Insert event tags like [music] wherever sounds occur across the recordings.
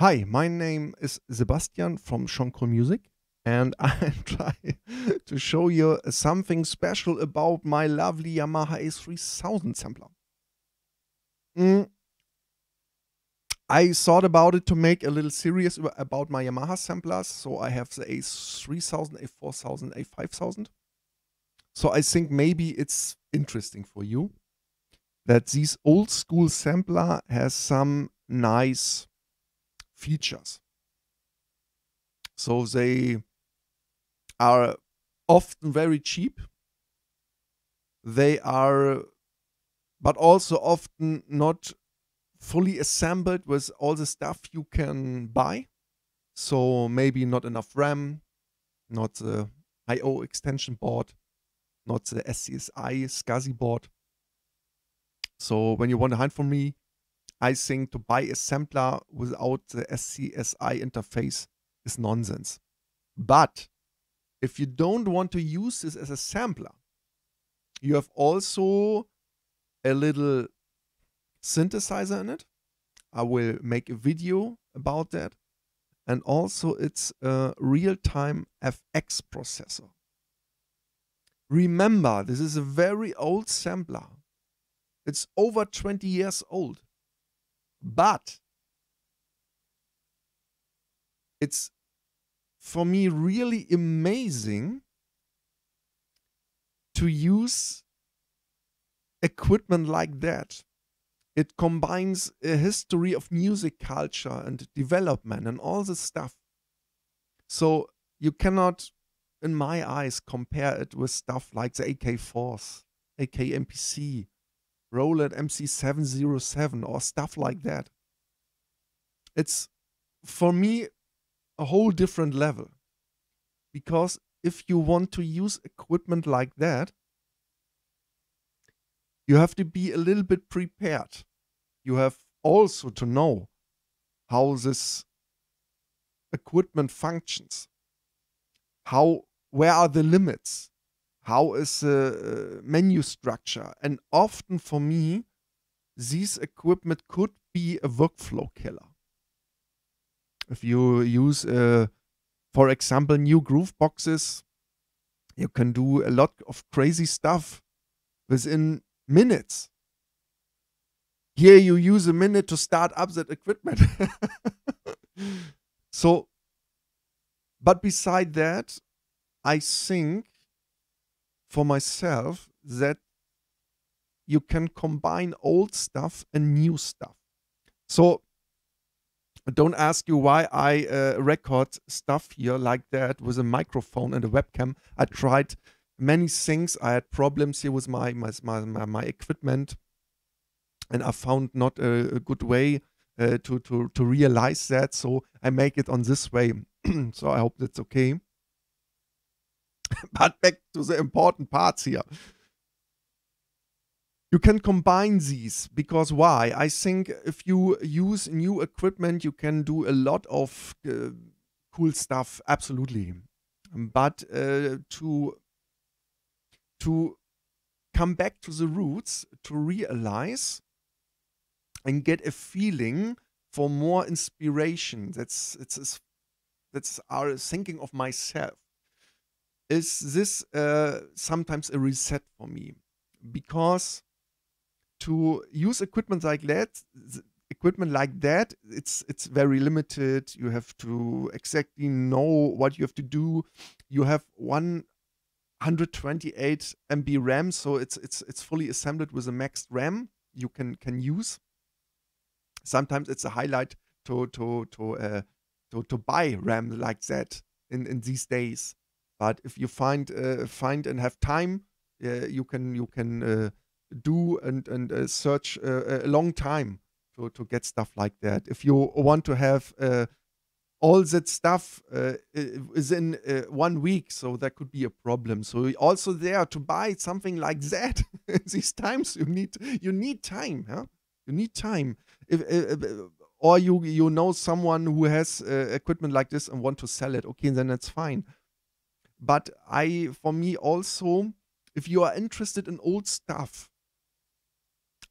Hi, my name is Sebastian from Shonkro Music and [laughs] I try to show you something special about my lovely Yamaha A3000 sampler. Mm. I thought about it to make a little series about my Yamaha samplers, so I have the A3000, A4000, A5000. So I think maybe it's interesting for you that this old school sampler has some nice features. So they are often very cheap. They are, but also often not fully assembled with all the stuff you can buy. So maybe not enough RAM, not the I/O extension board, not the SCSI SCSI board. So when you want to hunt for me, I think to buy a sampler without the SCSI interface is nonsense. But if you don't want to use this as a sampler, you have also a little synthesizer in it. I will make a video about that. And also, it's a real time FX processor. Remember, this is a very old sampler. It's over 20 years old. But it's for me really amazing to use equipment like that. It combines a history of music culture and development and all this stuff. So you cannot, in my eyes, compare it with stuff like the AK4s, AK MPC, Roland MC707 or stuff like that. It's for me a whole different level. Because if you want to use equipment like that, you have to be a little bit prepared. You have also to know how this equipment functions. How where are the limits? how is the uh, uh, menu structure? And often for me, this equipment could be a workflow killer. If you use, uh, for example, new groove boxes, you can do a lot of crazy stuff within minutes. Here you use a minute to start up that equipment. [laughs] so, but beside that, I think for myself that you can combine old stuff and new stuff. So don't ask you why I uh, record stuff here like that with a microphone and a webcam. I tried many things. I had problems here with my my my, my equipment, and I found not a, a good way uh, to to to realize that. So I make it on this way. [clears throat] so I hope that's okay. [laughs] but back to the important parts here. You can combine these because why? I think if you use new equipment, you can do a lot of uh, cool stuff, absolutely. But uh, to to come back to the roots, to realize and get a feeling for more inspiration. That's it's, it's that's our thinking of myself is this uh, sometimes a reset for me because to use equipment like that equipment like that it's it's very limited you have to exactly know what you have to do you have 128 mb ram so it's it's it's fully assembled with a maxed ram you can can use sometimes it's a highlight to to to uh, to, to buy ram like that in in these days but if you find uh, find and have time, uh, you can you can uh, do and and search a long time to to get stuff like that. If you want to have all that stuff uh, is in uh, one week, so that could be a problem. So also there to buy something like that. [laughs] These times you need you need time, huh? You need time. If, if, or you you know someone who has uh, equipment like this and want to sell it. Okay, then that's fine. But I, for me also, if you are interested in old stuff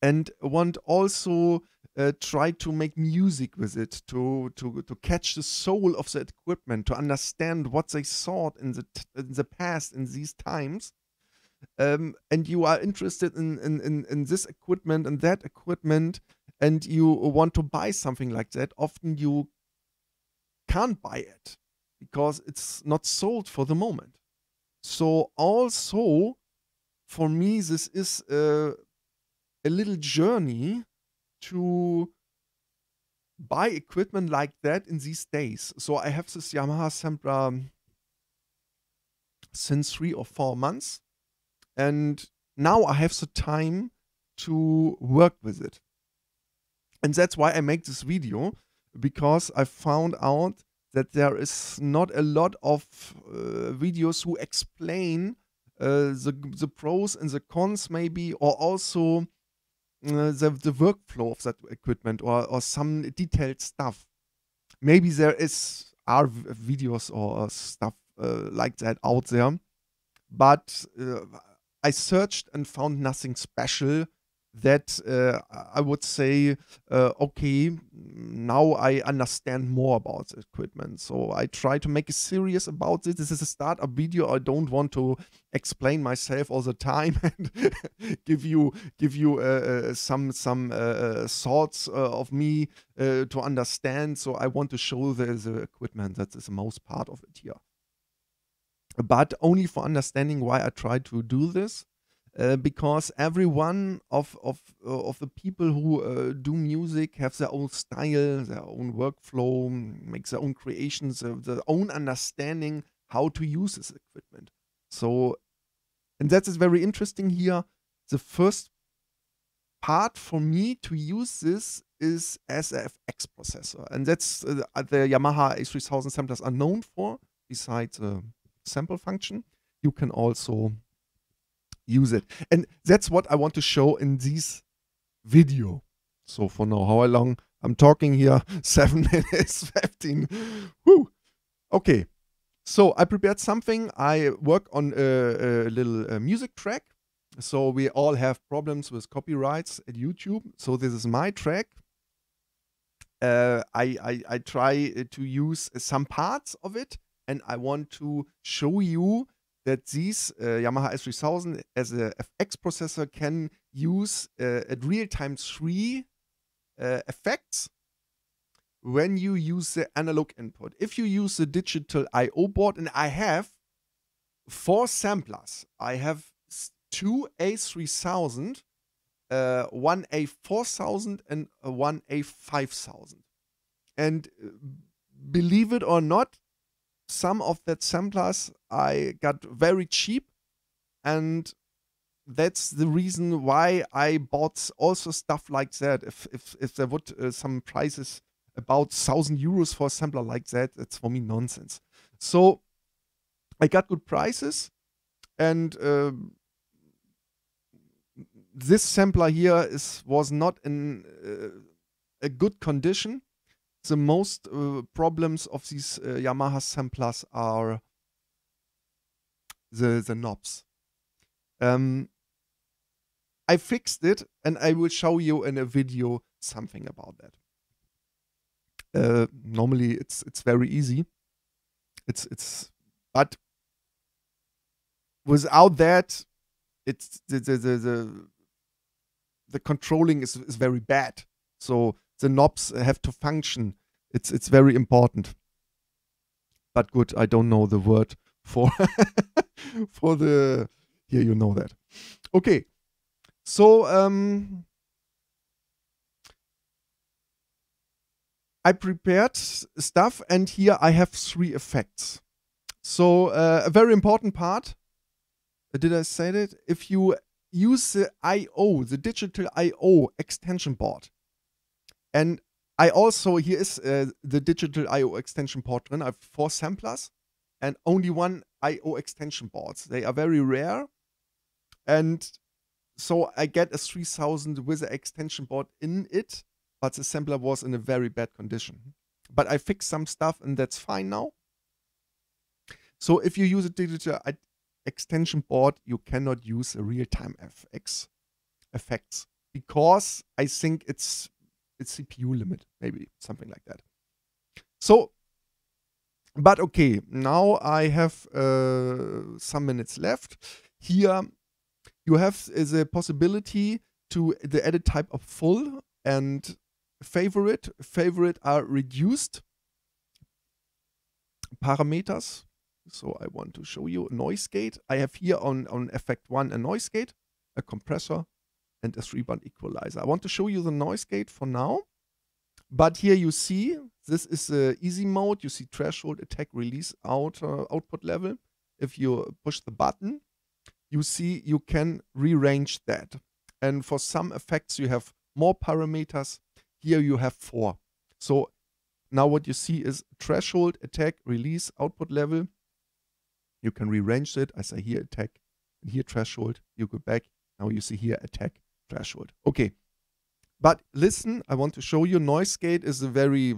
and want also uh, try to make music with it, to, to, to catch the soul of the equipment, to understand what they thought in the, in the past, in these times, um, and you are interested in, in, in, in, this equipment and that equipment, and you want to buy something like that, often you can't buy it because it's not sold for the moment. So also for me this is a, a little journey to buy equipment like that in these days. So I have this Yamaha Sempra um, since three or four months. And now I have the time to work with it. And that's why I make this video because I found out that there is not a lot of uh, videos who explain uh, the, the pros and the cons maybe or also uh, the, the workflow of that equipment or, or some detailed stuff maybe there is are videos or stuff uh, like that out there but uh, i searched and found nothing special that uh, I would say, uh, okay, now I understand more about equipment. So I try to make a series about this. This is a startup video. I don't want to explain myself all the time [laughs] and give you give you uh, uh some some uh, uh, thoughts of me to understand. So I want to show the, the equipment. That is the most part of it here. But only for understanding why I try to do this uh, because every one of of uh, of the people who uh, do music have their own style, their own workflow, make their own creations, uh, their own understanding how to use this equipment. So, and that is very interesting here. The first part for me to use this is SFX processor, and that's uh, the Yamaha A3000 samplers are known for. Besides the sample function, you can also use it. And that's what I want to show in this video. So for now, how long? I'm talking here, [laughs] 7 [laughs] minutes 15. Woo. Okay, so I prepared something. I work on a, a little music track. So we all have problems with copyrights at YouTube. So this is my track. Uh, I, I, I try to use some parts of it and I want to show you that these uh, Yamaha S3000 as a FX processor can use uh, at real time three uh, effects when you use the analog input. If you use the digital I/O board, and I have four samplers, I have two A3000, one A4000, and one A5000, and believe it or not, some of that samplers I got very cheap and that's the reason why I bought also stuff like that. If if if there would uh, some prices about thousand euros for a sampler like that, it's for me nonsense. So I got good prices, and uh, this sampler here is was not in uh, a good condition, the most uh, problems of these uh, Yamaha samplers are the the knobs. Um, I fixed it, and I will show you in a video something about that. Uh, normally, it's it's very easy. It's it's but without that, it's the the the the, the controlling is is very bad. So the knobs have to function. It's it's very important. But good, I don't know the word for [laughs] for the here you know that. Okay. So um I prepared stuff and here I have three effects. So uh, a very important part, uh, did I say that? If you use the I.O., the digital I.O. extension board, and I also, here is uh, the digital IO extension port drin. I have four samplers and only one IO extension board. They are very rare. And so I get a 3000 with an extension board in it, but the sampler was in a very bad condition. But I fixed some stuff and that's fine now. So if you use a digital extension board, you cannot use a real-time FX effects because I think it's CPU limit, maybe something like that. So, but okay, now I have uh, some minutes left. Here you have the possibility to the edit type of full and favorite. Favorite are reduced parameters. So I want to show you noise gate. I have here on, on effect one a noise gate, a compressor, and a three band equalizer. I want to show you the noise gate for now. But here you see, this is the easy mode. You see threshold, attack, release, out, uh, output level. If you push the button, you see you can rearrange that. And for some effects, you have more parameters. Here you have four. So now what you see is threshold, attack, release, output level. You can rearrange it. I say here attack, and here threshold. You go back. Now you see here attack threshold. Okay. But listen, I want to show you noise gate is a very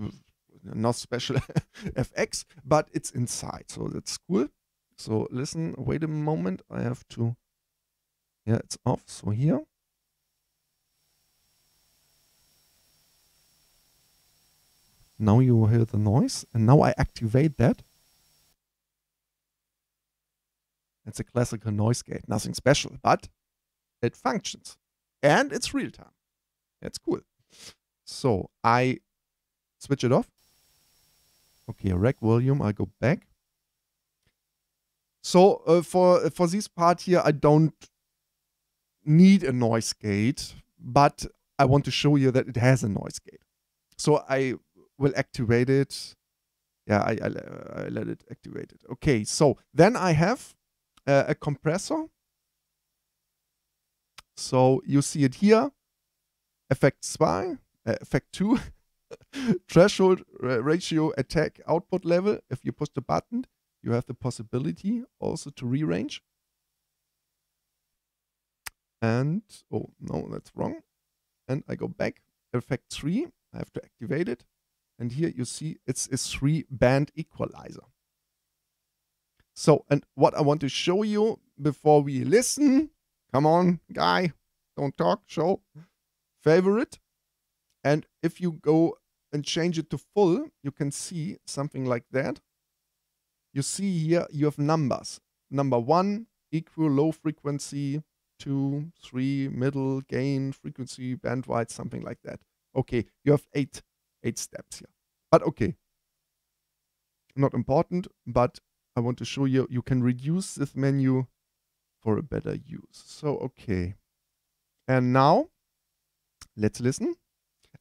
not special [laughs] FX, but it's inside. So that's cool. So listen, wait a moment. I have to, yeah, it's off. So here. Now you hear the noise and now I activate that. It's a classical noise gate, nothing special, but it functions and it's real time. That's cool. So I switch it off. Okay, rack volume, I go back. So uh, for uh, for this part here, I don't need a noise gate, but I want to show you that it has a noise gate. So I will activate it. Yeah, I, I, I let it activate it. Okay, so then I have uh, a compressor so you see it here. Effect 2, uh, äh, effect 2, [laughs] threshold äh, ratio attack output level. If you push the button, you have the possibility also to rearrange. And, oh no, that's wrong. And I go back, effect 3, I have to activate it. And here you see it's a three band equalizer. So, and what I want to show you before we listen Come on, guy. Don't talk. Show. Favorite. And if you go and change it to full, you can see something like that. You see here you have numbers. Number one, equal low frequency, two, three, middle, gain, frequency, bandwidth, something like that. Okay, you have eight, eight steps here. But okay, not important, but I want to show you, you can reduce this menu for a better use. So, okay. And now, let's listen.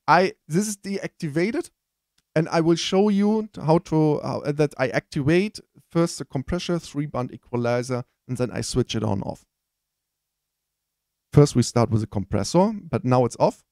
I This is deactivated, and I will show you how to, uh, that I activate first the compressor, three-band equalizer, and then I switch it on off. First, we start with the compressor, but now it's off.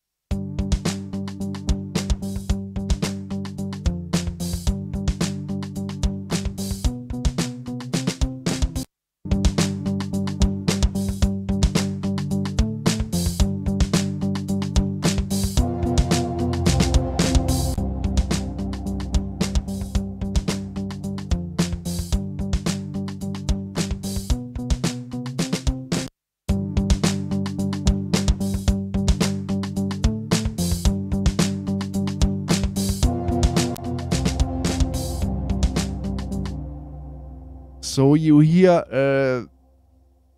So you hear uh,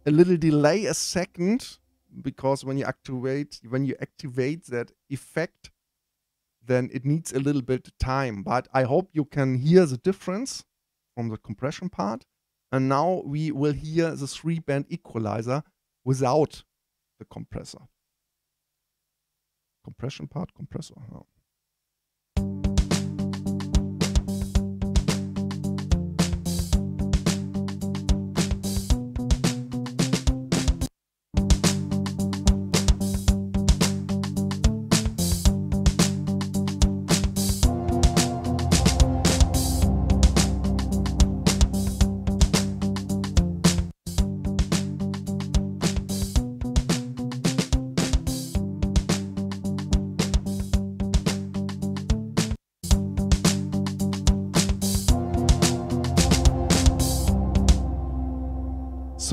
a little delay, a second, because when you activate when you activate that effect, then it needs a little bit time. But I hope you can hear the difference from the compression part. And now we will hear the three band equalizer without the compressor. Compression part, compressor.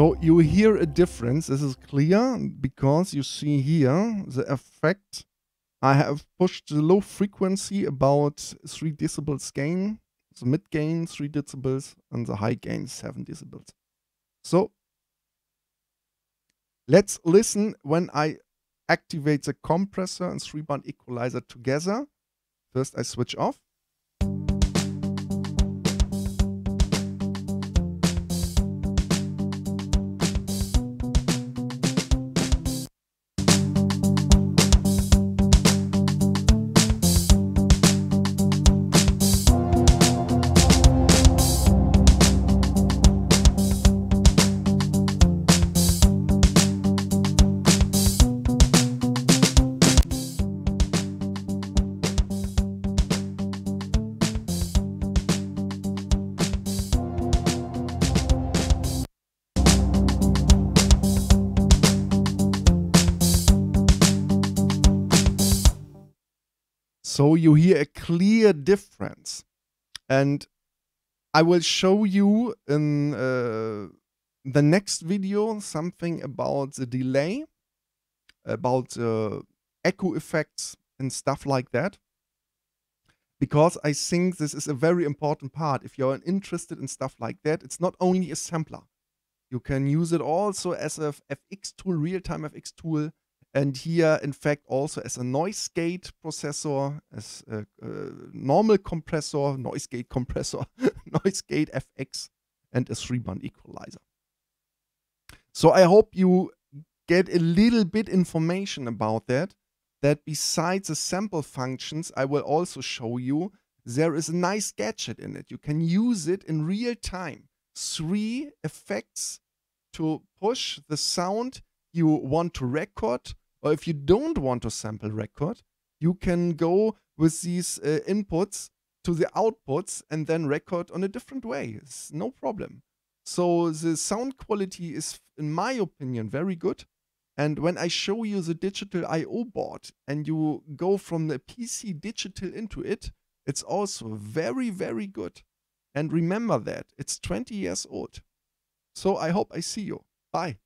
So you hear a difference. This is clear because you see here the effect. I have pushed the low frequency about 3 decibels gain, the mid gain 3 decibels, and the high gain 7 decibels. So let's listen when I activate the compressor and three band equalizer together. First I switch off. So you hear a clear difference. And I will show you in uh, the next video something about the delay, about uh, echo effects and stuff like that. Because I think this is a very important part. If you're interested in stuff like that, it's not only a sampler. You can use it also as a FX tool, real-time FX tool and here, in fact, also as a noise gate processor, as a, a normal compressor, noise gate compressor, [laughs] noise gate FX, and a three band equalizer. So I hope you get a little bit information about that, that besides the sample functions, I will also show you there is a nice gadget in it. You can use it in real time. Three effects to push the sound you want to record or if you don't want to sample record, you can go with these uh, inputs to the outputs and then record on a different way. It's no problem. So the sound quality is, in my opinion, very good. And when I show you the digital I.O. board and you go from the PC digital into it, it's also very, very good. And remember that it's 20 years old. So I hope I see you. Bye.